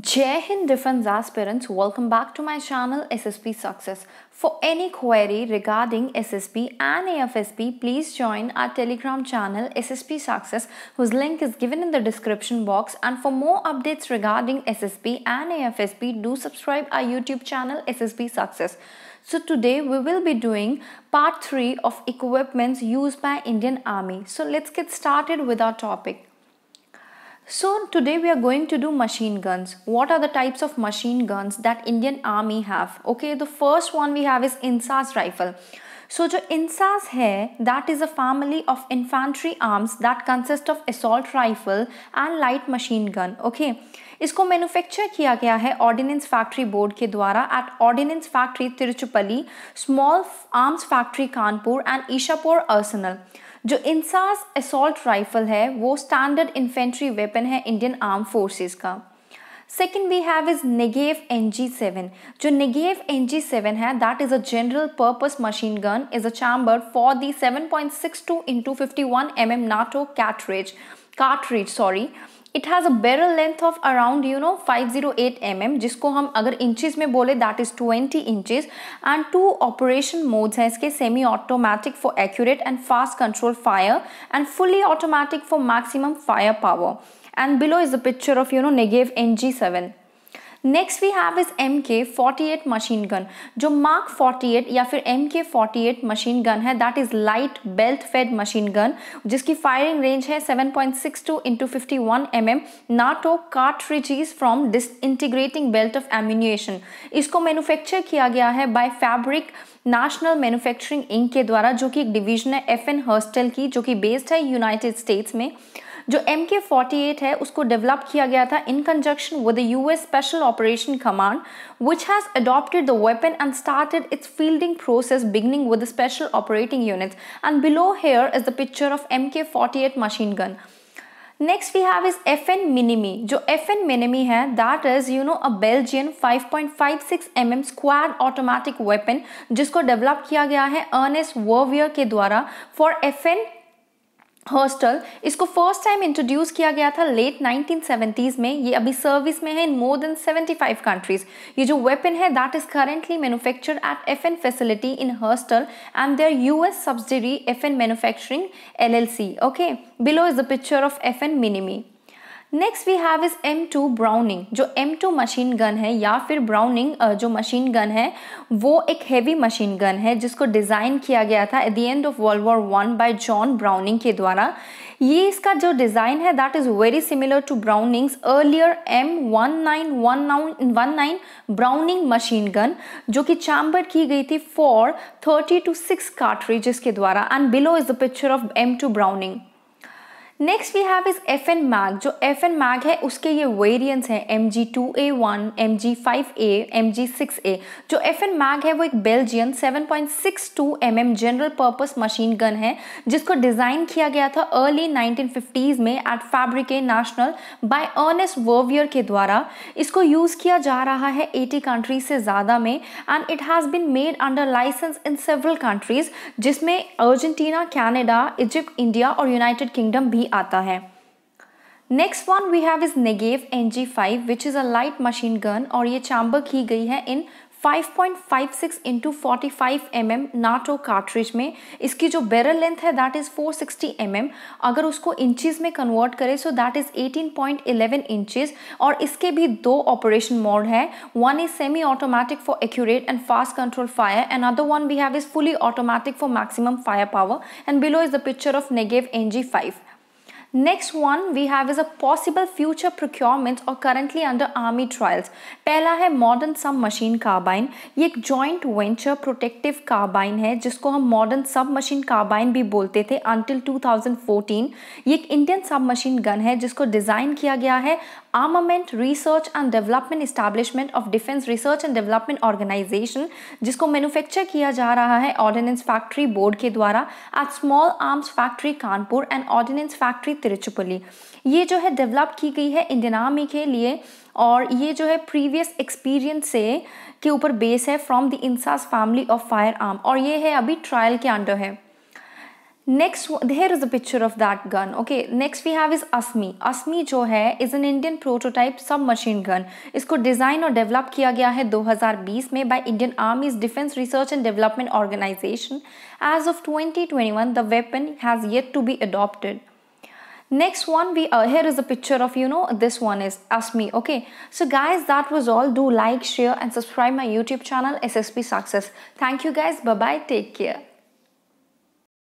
Jai Hind Defense aspirants, welcome back to my channel SSP Success. For any query regarding SSP and AFSP, please join our Telegram channel SSP Success whose link is given in the description box and for more updates regarding SSP and AFSP, do subscribe our YouTube channel SSP Success. So today we will be doing part 3 of equipments used by Indian Army. So let's get started with our topic. So today we are going to do machine guns. What are the types of machine guns that Indian army have? Okay, the first one we have is Insas rifle. So जो INSAS hai, that is a family of infantry arms that consist of assault rifle and light machine gun. Okay, इसको manufacture किया गया है ordnance factory board के द्वारा at ordnance factory Tiruchirappalli small arms factory Kanpur and Ishapore arsenal जो INSAS assault rifle है वो standard infantry weapon है इंडियन आर्म फोर्सेस का second we have is Negev N G सेवन जो नेगेव एन जी सेवन है that is a general purpose machine gun is a chamber for the seven point six two into fifty one M M NATO cartridge cartridge sorry it has a barrel length of around you know 508 mm जिसको हम अगर inches में बोले that is 20 inches and two operation modes हैं इसके semi automatic for accurate and fast control fire and fully automatic for maximum fire power and below is a picture of you know Negev N G seven next we have is M K forty eight machine gun जो Mark forty eight या फिर M K forty eight machine gun है that is light belt fed machine gun जिसकी firing range है seven point six two into fifty one M M NATO cartridges from disintegrating belt of ammunition इसको manufacture किया गया है by Fabrique National Manufacturing Inc के द्वारा जो कि एक डिवीजन है एफ एन हॉस्टल की जो कि बेस्ड है यूनाइटेड स्टेट्स में जो एम के फोर्टी एट है उसको डेवलप किया गया था in conjunction with the U S special operations command which has adopted the weapon and started its fielding process beginning with special operating unit and below here is the picture of M K forty eight machine gun next we have is F N Minimi जो F N Minimi है that is you know a Belgian 5.56 point five six M M square automatic weapon जिसको develop किया गया है Ernest Vervier के द्वारा for F N Herstal इसको first time introduce किया गया था लेट 1970s में ये अभी सर्विस में है इन मोर देन 75 कंट्रीज ये जो वेपन है that is currently manufactured at F N facility in Herstal and their US subsidiary F N Manufacturing LLC okay below is the picture of F N Minimi next we have is M two Browning जो M two machine gun है या फिर browning जो machine gun है वो एक heavy machine gun है जिसको डिज़ाइन किया गया था at the end of World War One by John Browning के द्वारा ये इसका जो डिज़ाइन है that is very similar to Browning's earlier M one nine one nine one nine Browning machine gun जो कि चाम्बर की गई थी for thirty two six cartridges के द्वारा and below is the picture of M two Browning next we have is F N MAG जो F N MAG है उसके ये वेरियंट्स हैं M G two A one M G five A M G six A जो F N MAG है वो एक Belgian seven point six two M M general purpose machine gun है जिसको डिज़ाइन किया गया था अर्ली नाइनटीन फिफ्टीज़ में at Fabrique National by Ernest Vervier के द्वारा इसको यूज़ किया जा रहा है एटी कंट्रीज से ज़्यादा में and it has been made under licence in several countries जिसमें अर्जेंटीना कैनेडा इजिप्ट इंडिया और यूनाइटेड किंगडम भी आता है next one we have is Negev N G five which is a light machine gun और ये chamber की गई है in 5.56 point five six into forty five M M NATO cartridge में इसकी जो बैरल लेंथ है दैट इज़ 460 सिक्सटी mm. अगर उसको इंचेस में कन्वर्ट करें सो दैट इज़ 18.11 इंचेस और इसके भी दो ऑपरेशन मोड है one is semi automatic for accurate and fast control fire and other one we have is fully automatic for maximum fire power and below is the picture of Negev N G five next one we have is a possible future procurement और currently under army trials पहला है modern सब machine carbene ये एक joint venture protective carbene है जिसको हम modern सब मशीन कार्बाइन भी बोलते थे अंटिल 2014 ये एक इंडियन सब मशीन गन है जिसको डिज़ाइन किया गया है Armament Research and Development Establishment of Defence Research and Development Organisation जिसको मैनुफैक्चर किया जा रहा है ऑर्डिनेंस फैक्ट्री बोर्ड के द्वारा at Small arms factory Kanpur and Ordnance factory Tiruchirappalli ये जो है डेवलप की गई है इंडियनामी के लिए और ये जो है प्रीवियस एक्सपीरियंस से के ऊपर बेस है from the INSAS family of firearm और ये है अभी ट्रायल के अंडर है next there is a picture of that gun okay next we have is Asmi Asmi जो है is an Indian prototype submachine gun इसको डिज़ाइन और डेवलप किया गया है 2020 में by Indian army's Defence Research and Development Organisation as of 2021 the weapon has yet to be adopted next one we uh, here is a picture of you know this one is us me okay so guys that was all do like share and subscribe my youtube channel ssp success thank you guys bye bye take care